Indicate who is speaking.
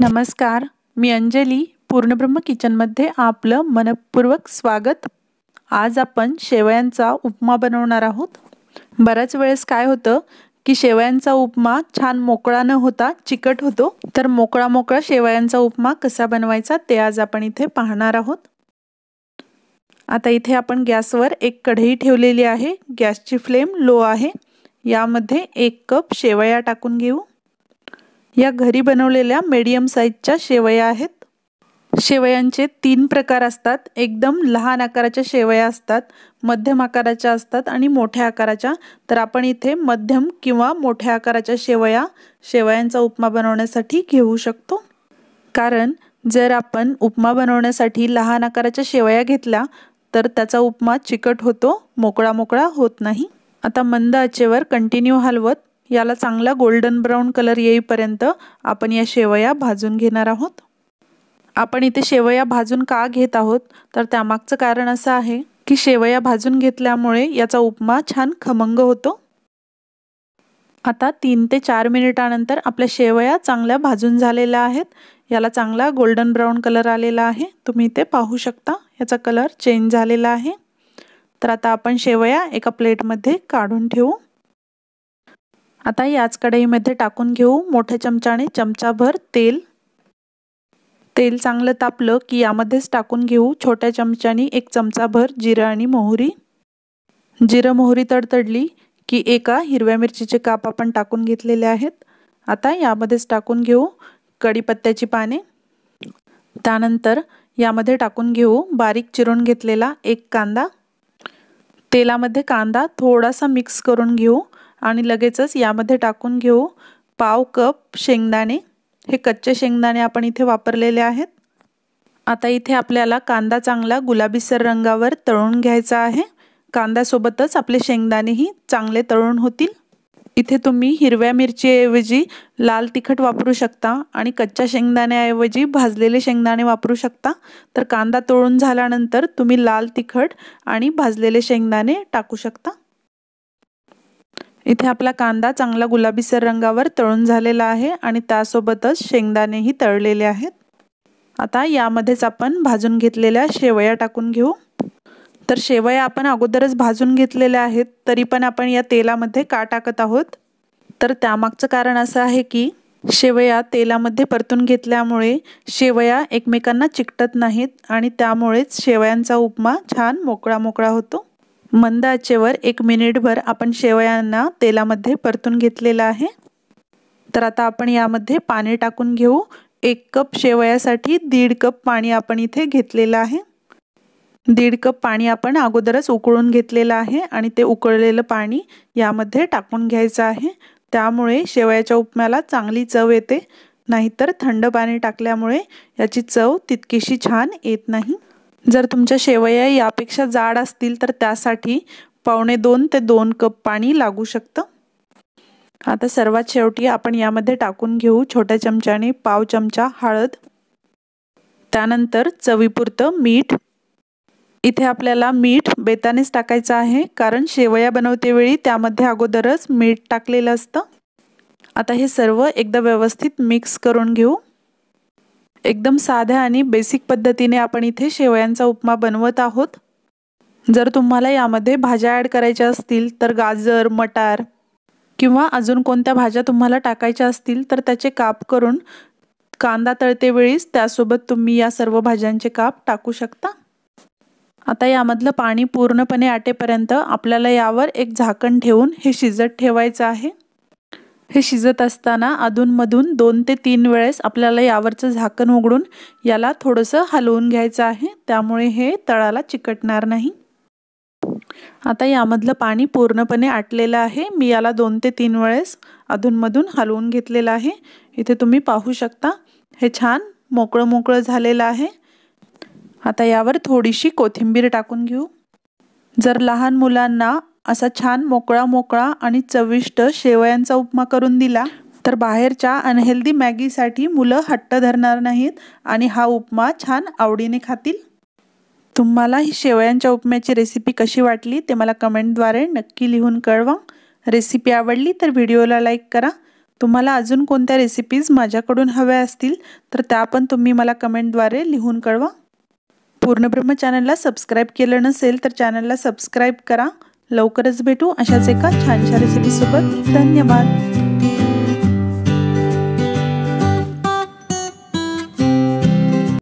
Speaker 1: नमस्कार मी अंजली पूर्णब्रह्म किचनमध्ये आपलं मनपूर्वक स्वागत आज आपण शेवयांचा उपमा बनवणार आहोत बऱ्याच वेळेस काय होतं की शेवयांचा उपमा छान मोकळा न होता चिकट होतो तर मोकळा मोकळा शेवयांचा उपमा कसा बनवायचा ते आज आपण इथे पाहणार आहोत आता इथे आपण गॅसवर एक कढई ठेवलेली आहे गॅसची फ्लेम लो आहे यामध्ये एक कप शेवया टाकून घेऊ या घरी बनवलेल्या मीडियम साईजच्या शेवया आहेत शेवयांचे तीन प्रकार असतात एकदम लहान आकाराच्या शेवया असतात मध्यम आकाराच्या असतात आणि मोठ्या आकाराच्या तर आपण इथे मध्यम किंवा मोठ्या आकाराच्या शेवया शेवयांचा उपमा बनवण्यासाठी घेऊ शकतो कारण जर आपण उपमा बनवण्यासाठी लहान आकाराच्या शेवया घेतल्या तर त्याचा उपमा चिकट होतो मोकळा मोकळा होत नाही आता मंद आचेवर कंटिन्यू हलवत याला चांगला गोल्डन ब्राऊन कलर येईपर्यंत आपण या शेवया भाजून घेणार आहोत आपण इथे शेवया भाजून का घेत आहोत तर त्यामागचं कारण असं आहे की शेवया भाजून घेतल्यामुळे याचा उपमा छान खमंग होतो आता तीन ते चार मिनिटानंतर आपल्या शेवया चांगल्या भाजून झालेल्या आहेत याला चांगला गोल्डन ब्राऊन कलर आलेला आहे तुम्ही ते पाहू शकता याचा कलर चेंज झालेला आहे तर आता आपण शेवया एका प्लेटमध्ये काढून ठेवू आता याच कढईमध्ये टाकून घेऊ मोठ्या चमच्याने चमचाभर तेल तेल चांगलं तापलं की यामध्येच टाकून घेऊ छोट्या चमच्याने एक चमचाभर जिरं आणि मोहरी जिरं मोहरी तडतडली की एका हिरव्या मिरचीचे काप आपण टाकून घेतलेले आहेत आता यामध्येच टाकून घेऊ कढीपत्त्याची पाने त्यानंतर यामध्ये टाकून घेऊ बारीक चिरून घेतलेला एक कांदा तेलामध्ये कांदा थोडासा मिक्स करून घेऊ आणि लगेचच यामध्ये टाकून घेऊ पाव कप शेंगदाणे हे कच्चे शेंगदाणे आपण इथे वापरलेले आहेत आता इथे आपल्याला कांदा चांगला गुलाबीसर रंगावर तळून घ्यायचा आहे कांद्यासोबतच आपले शेंगदाणेही चांगले तळून होतील इथे तुम्ही हिरव्या मिरचीऐवजी लाल तिखट वापरू शकता आणि कच्च्या शेंगदाण्याऐवजी भाजलेले शेंगदाणे वापरू शकता तर कांदा तळून झाल्यानंतर तुम्ही लाल तिखट आणि भाजलेले शेंगदाणे टाकू शकता इथे आपला कांदा चांगला गुलाबीसर रंगावर तळून झालेला आहे आणि त्यासोबतच शेंगदाणेही तळलेले आहेत आता यामध्येच आपण भाजून घेतलेल्या शेवया टाकून घेऊ तर शेवया आपण अगोदरच भाजून घेतलेल्या आहेत तरी पण आपण या तेलामध्ये का टाकत आहोत तर त्यामागचं कारण असं आहे की शेवया तेलामध्ये परतून घेतल्यामुळे शेवया एकमेकांना चिकटत नाहीत आणि त्यामुळेच शेवयांचा उपमा छान मोकळा मोकळा होतो मंद आचेवर एक मिनिटभर आपण शेवयांना तेलामध्ये परतून घेतलेलं आहे तर आता आपण यामध्ये पाणी टाकून घेऊ एक कप शेवयासाठी दीड कप पाणी आपण इथे घेतलेलं आहे दीड कप पाणी आपण अगोदरच उकळून घेतलेलं आहे आणि ते उकळलेलं पाणी यामध्ये टाकून घ्यायचं आहे त्यामुळे शेवयाच्या उपम्याला चांगली चव येते नाहीतर थंड पाणी टाकल्यामुळे याची चव तितकीशी छान येत नाही जर तुमच्या शेवया यापेक्षा जाड असतील तर त्यासाठी पावणे दोन ते दोन कप पाणी लागू शकतं आता सर्वात शेवटी आपण यामध्ये टाकून घेऊ छोट्या चमच्याने पाव चमचा हळद त्यानंतर चवीपुरतं मीठ इथे आपल्याला मीठ बेतानेच टाकायचं आहे कारण शेवया बनवते वेळी त्यामध्ये अगोदरच मीठ टाकलेलं असतं आता हे सर्व एकदा व्यवस्थित मिक्स करून घेऊ एकदम साध्या आणि बेसिक पद्धतीने आपण इथे शेवयांचा उपमा बनवत आहोत जर तुम्हाला यामध्ये भाज्या ॲड करायच्या असतील तर गाजर मटार किंवा अजून कोणत्या भाज्या तुम्हाला टाकायच्या असतील तर त्याचे काप करून कांदा तळतेवेळीच त्यासोबत तुम्ही या सर्व भाज्यांचे काप टाकू शकता आता यामधलं पाणी पूर्णपणे आटेपर्यंत आपल्याला यावर एक झाकण ठेवून हे शिजत ठेवायचं आहे हे शिजत असताना अधूनमधून दोन ते तीन वेळेस आपल्याला यावरचं झाकण उघडून याला थोडंसं हलवून घ्यायचं आहे त्यामुळे हे तळाला चिकटणार नाही आता यामधलं पाणी पूर्णपणे आटलेलं आहे मी याला दोन ते तीन वेळेस अधूनमधून हलवून घेतलेलं आहे इथे तुम्ही पाहू शकता हे छान मोकळं मोकळं झालेलं आहे आता यावर थोडीशी कोथिंबीर टाकून घेऊ जर लहान मुलांना असा छान मोकळा मोकळा आणि चविष्ट शेवयांचा उपमा करून दिला तर बाहेरच्या अनहेल्दी मॅगीसाठी मुलं हट्ट धरणार नाहीत आणि हा उपमा छान आवडीने खातील तुम्हाला ही शेवयांच्या उपम्याची रेसिपी कशी वाटली ते मला कमेंटद्वारे नक्की लिहून कळवा रेसिपी आवडली तर व्हिडिओला लाईक करा तुम्हाला अजून कोणत्या रेसिपीज माझ्याकडून हव्या असतील तर त्या पण तुम्ही मला कमेंटद्वारे लिहून कळवा पूर्णब्रह्म चॅनलला सबस्क्राईब केलं नसेल तर चॅनलला सबस्क्राईब करा लवकरच भेटू अशाच एका छानशा रेसिपीसोबत धन्यवाद